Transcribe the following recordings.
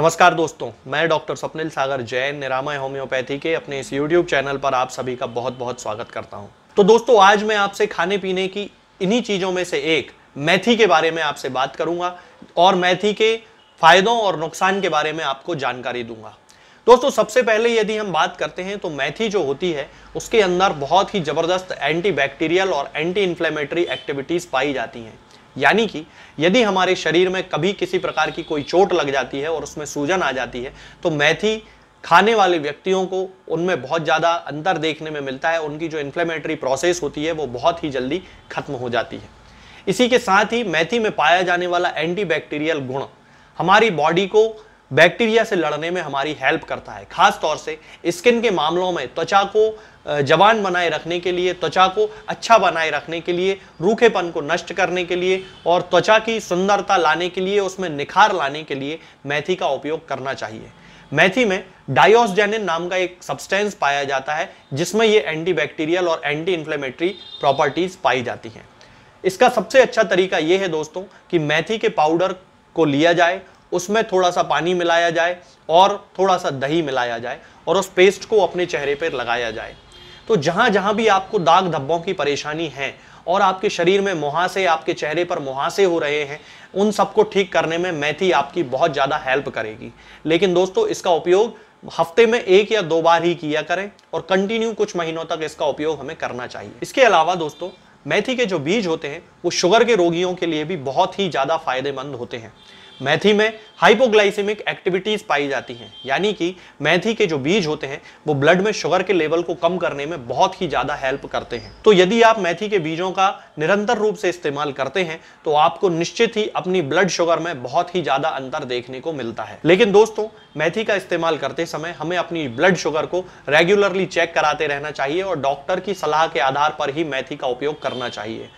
नमस्कार दोस्तों मैं डॉक्टर स्वप्निल सागर जैन निरामय होम्योपैथी के अपने इस यूट्यूब चैनल पर आप सभी का बहुत बहुत स्वागत करता हूं तो दोस्तों आज मैं आपसे खाने पीने की इन्हीं चीज़ों में से एक मैथी के बारे में आपसे बात करूंगा और मैथी के फायदों और नुकसान के बारे में आपको जानकारी दूंगा दोस्तों सबसे पहले यदि हम बात करते हैं तो मैथी जो होती है उसके अंदर बहुत ही ज़बरदस्त बैक्टीरियल और एंटी इन्फ्लेमेटरी एक्टिविटीज़ पाई जाती हैं यानी कि यदि हमारे शरीर में कभी किसी प्रकार की कोई चोट लग जाती है और उसमें सूजन आ जाती है तो मैथी खाने वाले व्यक्तियों को उनमें बहुत ज़्यादा अंतर देखने में मिलता है उनकी जो इन्फ्लेमेटरी प्रोसेस होती है वो बहुत ही जल्दी खत्म हो जाती है इसी के साथ ही मैथी में पाया जाने वाला एंटीबैक्टीरियल गुण हमारी बॉडी को बैक्टीरिया से लड़ने में हमारी हेल्प करता है खास तौर से स्किन के मामलों में त्वचा को जवान बनाए रखने के लिए त्वचा को अच्छा बनाए रखने के लिए रूखेपन को नष्ट करने के लिए और त्वचा की सुंदरता लाने के लिए उसमें निखार लाने के लिए मेथी का उपयोग करना चाहिए मेथी में डायोसजेनिन नाम का एक सब्सटेंस पाया जाता है जिसमें ये एंटीबैक्टीरियल और एंटी इन्फ्लेमेटरी प्रॉपर्टीज पाई जाती हैं इसका सबसे अच्छा तरीका ये है दोस्तों कि मेथी के पाउडर को लिया जाए उसमें थोड़ा सा पानी मिलाया जाए और थोड़ा सा दही मिलाया जाए और उस पेस्ट को अपने चेहरे पर लगाया जाए तो जहां जहाँ भी आपको दाग धब्बों की परेशानी है और आपके शरीर में मुहासे आपके चेहरे पर मुहासे हो रहे हैं उन सबको ठीक करने में मैथी आपकी बहुत ज़्यादा हेल्प करेगी लेकिन दोस्तों इसका उपयोग हफ्ते में एक या दो बार ही किया करें और कंटिन्यू कुछ महीनों तक इसका उपयोग हमें करना चाहिए इसके अलावा दोस्तों मेथी के जो बीज होते हैं वो शुगर के रोगियों के लिए भी बहुत ही ज़्यादा फायदेमंद होते हैं मैथी में हाइपोग्लाइसेमिक एक्टिविटीज़ पाई जाती हैं यानी कि मैथी के जो बीज होते हैं वो ब्लड में शुगर के लेवल को कम करने में बहुत ही ज़्यादा हेल्प करते हैं तो यदि आप मैथी के बीजों का निरंतर रूप से इस्तेमाल करते हैं तो आपको निश्चित ही अपनी ब्लड शुगर में बहुत ही ज़्यादा अंतर देखने को मिलता है लेकिन दोस्तों मैथी का इस्तेमाल करते समय हमें अपनी ब्लड शुगर को रेगुलरली चेक कराते रहना चाहिए और डॉक्टर की सलाह के आधार पर ही मैथी का उपयोग करना चाहिए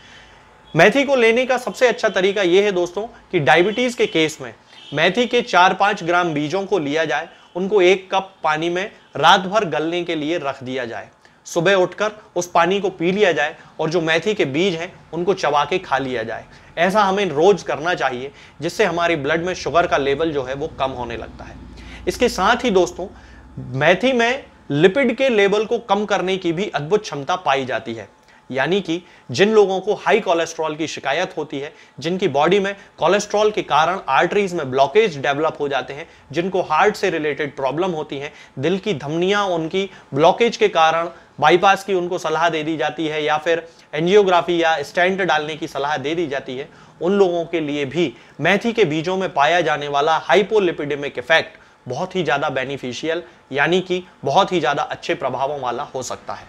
मेथी को लेने का सबसे अच्छा तरीका यह है दोस्तों कि डायबिटीज़ के केस में मेथी के चार पाँच ग्राम बीजों को लिया जाए उनको एक कप पानी में रात भर गलने के लिए रख दिया जाए सुबह उठकर उस पानी को पी लिया जाए और जो मेथी के बीज हैं उनको चबा के खा लिया जाए ऐसा हमें रोज़ करना चाहिए जिससे हमारे ब्लड में शुगर का लेवल जो है वो कम होने लगता है इसके साथ ही दोस्तों मेथी में लिपिड के लेवल को कम करने की भी अद्भुत क्षमता पाई जाती है यानी कि जिन लोगों को हाई कोलेस्ट्रॉल की शिकायत होती है जिनकी बॉडी में कोलेस्ट्रॉल के कारण आर्टरीज में ब्लॉकेज डेवलप हो जाते हैं जिनको हार्ट से रिलेटेड प्रॉब्लम होती हैं दिल की धमनियाँ उनकी ब्लॉकेज के कारण बाईपास की उनको सलाह दे दी जाती है या फिर एनजियोग्राफी या स्टैंड डालने की सलाह दे दी जाती है उन लोगों के लिए भी मैथी के बीजों में पाया जाने वाला हाइपोलिपिडेमिक इफेक्ट बहुत ही ज़्यादा बेनिफिशियल यानी कि बहुत ही ज़्यादा अच्छे प्रभावों वाला हो सकता है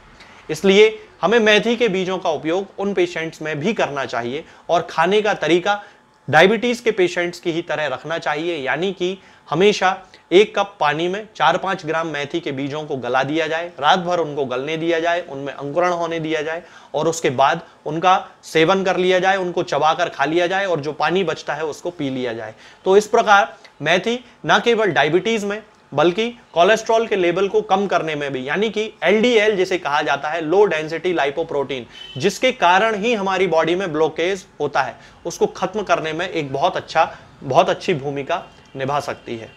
इसलिए हमें मेथी के बीजों का उपयोग उन पेशेंट्स में भी करना चाहिए और खाने का तरीका डायबिटीज़ के पेशेंट्स की ही तरह रखना चाहिए यानी कि हमेशा एक कप पानी में चार पाँच ग्राम मेथी के बीजों को गला दिया जाए रात भर उनको गलने दिया जाए उनमें अंकुरण होने दिया जाए और उसके बाद उनका सेवन कर लिया जाए उनको चबाकर खा लिया जाए और जो पानी बचता है उसको पी लिया जाए तो इस प्रकार मेथी न केवल डायबिटीज़ में बल्कि कोलेस्ट्रॉल के लेवल को कम करने में भी यानी कि एलडीएल जिसे कहा जाता है लो डेंसिटी लाइपोप्रोटीन जिसके कारण ही हमारी बॉडी में ब्लॉकेज होता है उसको खत्म करने में एक बहुत अच्छा बहुत अच्छी भूमिका निभा सकती है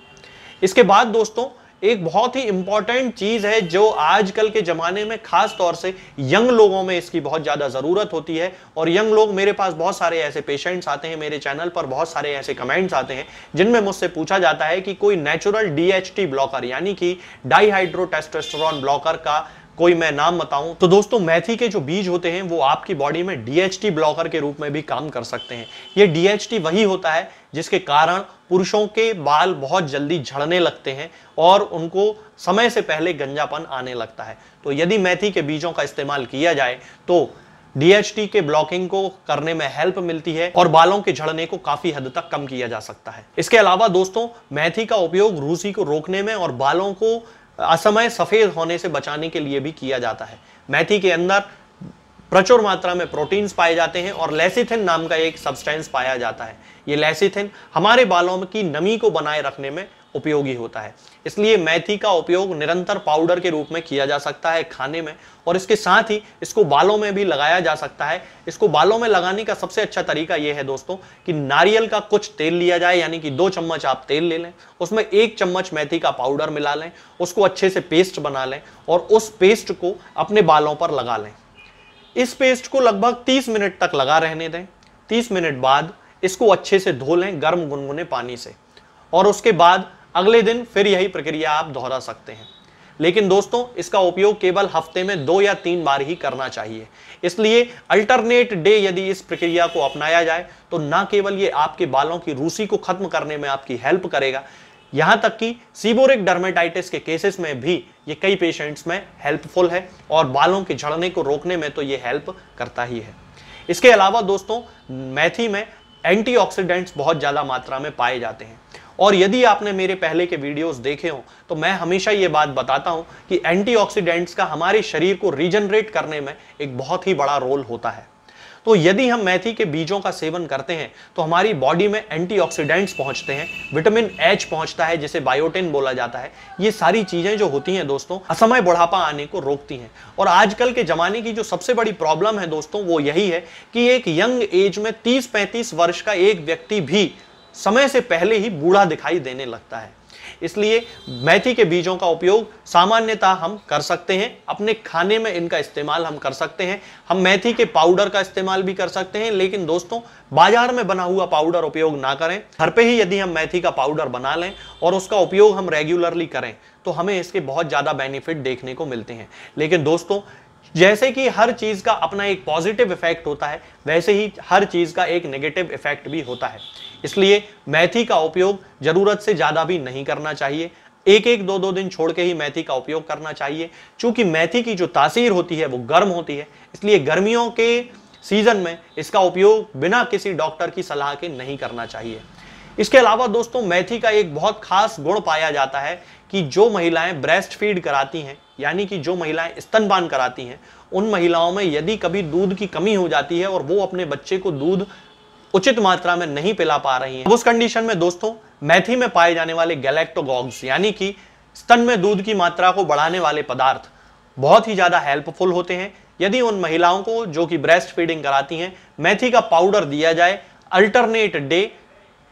इसके बाद दोस्तों एक बहुत ही इंपॉर्टेंट चीज है जो आजकल के जमाने में खास तौर से यंग लोगों में इसकी बहुत ज्यादा जरूरत होती है और यंग लोग मेरे पास बहुत सारे ऐसे पेशेंट्स आते हैं मेरे चैनल पर बहुत सारे ऐसे कमेंट्स आते हैं जिनमें मुझसे पूछा जाता है कि कोई नेचुरल डीएचटी ब्लॉकर यानी कि डाईहाइड्रोटेस्टोस्टेरॉन ब्लॉकर का कोई मैं नाम बताऊं तो दोस्तों मैथी के जो बीज होते हैं वो आपकी बॉडी में डीएचटी ब्लॉकर के रूप में भी काम कर सकते हैं ये डीएचटी वही होता है जिसके कारण पुरुषों के बाल बहुत जल्दी झड़ने लगते हैं और उनको समय से पहले गंजापन आने लगता है तो यदि मेथी के बीजों का इस्तेमाल किया जाए तो डीएचटी के ब्लॉकिंग को करने में हेल्प मिलती है और बालों के झड़ने को काफी हद तक कम किया जा सकता है इसके अलावा दोस्तों मैथी का उपयोग रूसी को रोकने में और बालों को असमय सफेद होने से बचाने के लिए भी किया जाता है मैथी के अंदर प्रचुर मात्रा में प्रोटीन्स पाए जाते हैं और लेसिथिन नाम का एक सब्सटेंस पाया जाता है ये लेसिथिन हमारे बालों की नमी को बनाए रखने में उपयोगी होता है इसलिए मैथी का उपयोग निरंतर पाउडर के रूप में किया जा सकता है खाने में और इसके साथ ही इसको बालों में भी लगाया जा सकता है इसको बालों में लगाने का सबसे अच्छा तरीका यह है दोस्तों कि नारियल का कुछ तेल लिया जाए यानी कि दो चम्मच आप तेल ले लें उसमें एक चम्मच मैथी का पाउडर मिला लें उसको अच्छे से पेस्ट बना लें और उस पेस्ट को अपने बालों पर लगा लें इस पेस्ट को लगभग 30 मिनट तक लगा रहने दें 30 मिनट बाद इसको अच्छे से धो लें गर्म गुनगुने पानी से और उसके बाद अगले दिन फिर यही प्रक्रिया आप दोहरा सकते हैं लेकिन दोस्तों इसका उपयोग केवल हफ्ते में दो या तीन बार ही करना चाहिए इसलिए अल्टरनेट डे यदि इस प्रक्रिया को अपनाया जाए तो ना केवल ये आपके बालों की रूसी को खत्म करने में आपकी हेल्प करेगा यहाँ तक कि सीबोरिक डर्मेटाइटिस के केसेस में भी ये कई पेशेंट्स में हेल्पफुल है और बालों के झड़ने को रोकने में तो ये हेल्प करता ही है इसके अलावा दोस्तों मैथी में एंटीऑक्सीडेंट्स बहुत ज़्यादा मात्रा में पाए जाते हैं और यदि आपने मेरे पहले के वीडियोस देखे हों तो मैं हमेशा ये बात बताता हूँ कि एंटीऑक्सीडेंट्स का हमारे शरीर को रीजनरेट करने में एक बहुत ही बड़ा रोल होता है तो यदि हम मेथी के बीजों का सेवन करते हैं तो हमारी बॉडी में एंटीऑक्सीडेंट्स पहुंचते हैं विटामिन एच पहुंचता है जिसे बायोटिन बोला जाता है ये सारी चीजें जो होती हैं दोस्तों असमय बुढ़ापा आने को रोकती हैं और आजकल के जमाने की जो सबसे बड़ी प्रॉब्लम है दोस्तों वो यही है कि एक यंग एज में तीस पैंतीस वर्ष का एक व्यक्ति भी समय से पहले ही बूढ़ा दिखाई देने लगता है इसलिए मेथी के बीजों का उपयोग सामान्यतः हम कर सकते हैं अपने खाने में इनका इस्तेमाल हम कर सकते हैं हम मेथी के पाउडर का इस्तेमाल भी कर सकते हैं लेकिन दोस्तों बाजार में बना हुआ पाउडर उपयोग ना करें घर पे ही यदि हम मेथी का पाउडर बना लें और उसका उपयोग हम रेगुलरली करें तो हमें इसके बहुत ज़्यादा बेनिफिट देखने को मिलते हैं लेकिन दोस्तों जैसे कि हर चीज का अपना एक पॉजिटिव इफेक्ट होता है वैसे ही हर चीज का एक नेगेटिव इफेक्ट भी होता है इसलिए मैथी का उपयोग जरूरत से ज्यादा भी नहीं करना चाहिए एक एक दो दो दिन छोड़ के ही मैथी का उपयोग करना चाहिए चूंकि मैथी की जो तासीर होती है वो गर्म होती है इसलिए गर्मियों के सीजन में इसका उपयोग बिना किसी डॉक्टर की सलाह के नहीं करना चाहिए इसके अलावा दोस्तों मैथी का एक बहुत खास गुण पाया जाता है कि जो महिलाएं ब्रेस्ट फीड कराती हैं यानी कि जो महिलाएं स्तनपान कराती हैं उन महिलाओं में यदि कभी दूध की कमी हो जाती है और वो अपने बच्चे को दूध उचित मात्रा में नहीं पिला पा रही हैं उस कंडीशन में दोस्तों मैथी में पाए जाने वाले गैलेक्टोगॉग्स यानी कि स्तन में दूध की मात्रा को बढ़ाने वाले पदार्थ बहुत ही ज़्यादा हेल्पफुल होते हैं यदि उन महिलाओं को जो कि ब्रेस्ट फीडिंग कराती हैं मैथी का पाउडर दिया जाए अल्टरनेट डे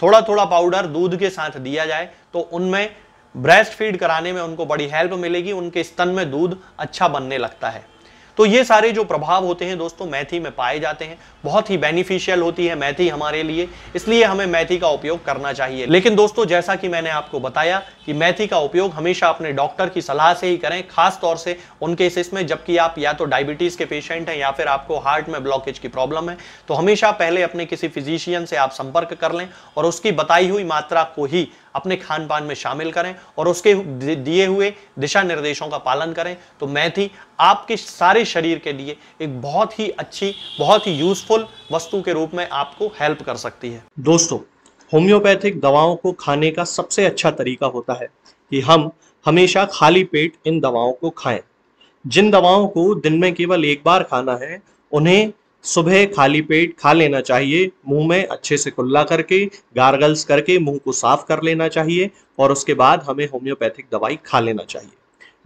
थोड़ा थोड़ा पाउडर दूध के साथ दिया जाए तो उनमें ब्रेस्ट फीड कराने में उनको बड़ी हेल्प मिलेगी उनके स्तन में दूध अच्छा बनने लगता है तो ये सारे जो प्रभाव होते हैं दोस्तों मैथी में पाए जाते हैं बहुत ही बेनिफिशियल होती है मैथी हमारे लिए इसलिए हमें मैथी का उपयोग करना चाहिए लेकिन दोस्तों जैसा कि मैंने आपको बताया कि मैथी का उपयोग हमेशा अपने डॉक्टर की सलाह से ही करें खास तौर से उनके केसेस में जबकि आप या तो डायबिटीज़ के पेशेंट हैं या फिर आपको हार्ट में ब्लॉकेज की प्रॉब्लम है तो हमेशा पहले अपने किसी फिजिशियन से आप संपर्क कर लें और उसकी बताई हुई मात्रा को ही अपने खान पान में शामिल करें और उसके दिए हुए दिशा निर्देशों का पालन करें तो मैथी आपके सारे शरीर के लिए एक बहुत ही अच्छी बहुत ही यूजफुल वस्तु के रूप में आपको हेल्प कर सकती है दोस्तों होम्योपैथिक दवाओं को खाने का सबसे अच्छा तरीका होता है कि हम हमेशा खाली पेट इन दवाओं को खाएं जिन दवाओं को दिन में केवल एक बार खाना है उन्हें सुबह खाली पेट खा लेना चाहिए मुंह में अच्छे से कुल्ला करके गार्गल्स करके मुंह को साफ कर लेना चाहिए और उसके बाद हमें होम्योपैथिक दवाई खा लेना चाहिए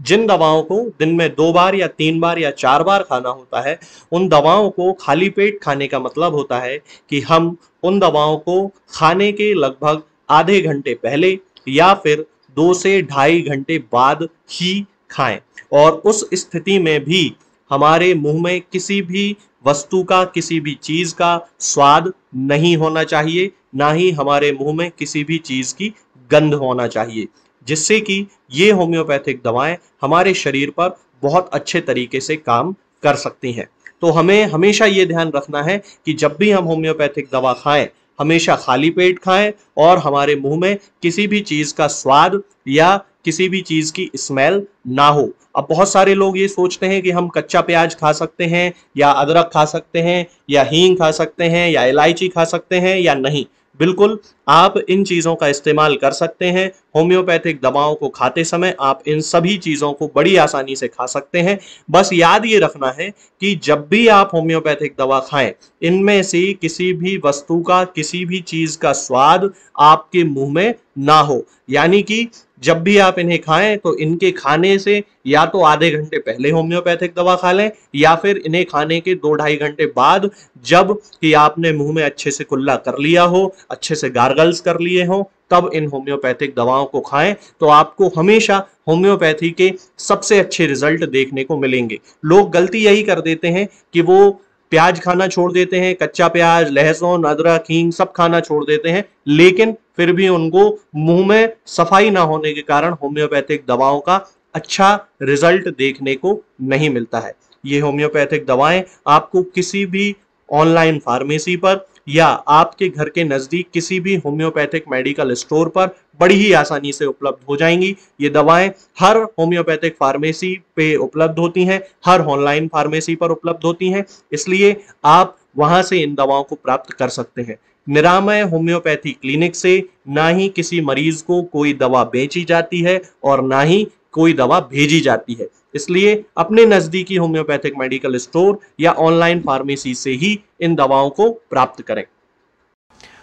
जिन दवाओं को दिन में दो बार या तीन बार या चार बार खाना होता है उन दवाओं को खाली पेट खाने का मतलब होता है कि हम उन दवाओं को खाने के लगभग आधे घंटे पहले या फिर दो से ढाई घंटे बाद ही खाएं और उस स्थिति में भी हमारे मुंह में किसी भी वस्तु का किसी भी चीज का स्वाद नहीं होना चाहिए ना ही हमारे मुंह में किसी भी चीज की गंध होना चाहिए जिससे कि ये होम्योपैथिक दवाएं हमारे शरीर पर बहुत अच्छे तरीके से काम कर सकती हैं तो हमें हमेशा ये ध्यान रखना है कि जब भी हम होम्योपैथिक दवा खाएं हमेशा खाली पेट खाएं और हमारे मुंह में किसी भी चीज़ का स्वाद या किसी भी चीज़ की स्मेल ना हो अब बहुत सारे लोग ये सोचते हैं कि हम कच्चा प्याज खा सकते हैं या अदरक खा सकते हैं या हींग खा सकते हैं या इलायची खा सकते हैं या नहीं बिल्कुल आप इन चीज़ों का इस्तेमाल कर सकते हैं होम्योपैथिक दवाओं को खाते समय आप इन सभी चीज़ों को बड़ी आसानी से खा सकते हैं बस याद ये रखना है कि जब भी आप होम्योपैथिक दवा खाएं इनमें से किसी भी वस्तु का किसी भी चीज़ का स्वाद आपके मुंह में ना हो यानी कि जब भी आप इन्हें खाएं तो इनके खाने से या तो आधे घंटे पहले होम्योपैथिक दवा खा लें या फिर इन्हें खाने के दो ढाई घंटे बाद जब कि आपने मुंह में अच्छे से कुल्ला कर लिया हो अच्छे से गार स्ट्रगल्स कर लिए हों तब इन होम्योपैथिक दवाओं को खाएं तो आपको हमेशा होम्योपैथी के सबसे अच्छे रिजल्ट देखने को मिलेंगे लोग गलती यही कर देते हैं कि वो प्याज खाना छोड़ देते हैं कच्चा प्याज लहसुन अदरक हींग सब खाना छोड़ देते हैं लेकिन फिर भी उनको मुंह में सफाई ना होने के कारण होम्योपैथिक दवाओं का अच्छा रिजल्ट देखने को नहीं मिलता है ये होम्योपैथिक दवाएं आपको किसी भी ऑनलाइन फार्मेसी पर या आपके घर के नजदीक किसी भी होम्योपैथिक मेडिकल स्टोर पर बड़ी ही आसानी से उपलब्ध हो जाएंगी ये दवाएं हर होम्योपैथिक फार्मेसी पे उपलब्ध होती हैं हर ऑनलाइन फार्मेसी पर उपलब्ध होती हैं इसलिए आप वहां से इन दवाओं को प्राप्त कर सकते हैं निरामय होम्योपैथी क्लिनिक से ना ही किसी मरीज को कोई दवा बेची जाती है और ना ही कोई दवा भेजी जाती है इसलिए अपने नज़दीकी होम्योपैथिक मेडिकल स्टोर या ऑनलाइन फार्मेसी से ही इन दवाओं को प्राप्त करें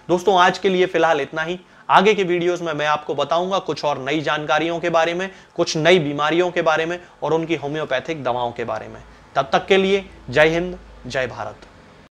दोस्तों आज के लिए फिलहाल इतना ही आगे के वीडियोस में मैं आपको बताऊंगा कुछ और नई जानकारियों के बारे में कुछ नई बीमारियों के बारे में और उनकी होम्योपैथिक दवाओं के बारे में तब तक के लिए जय हिंद जय भारत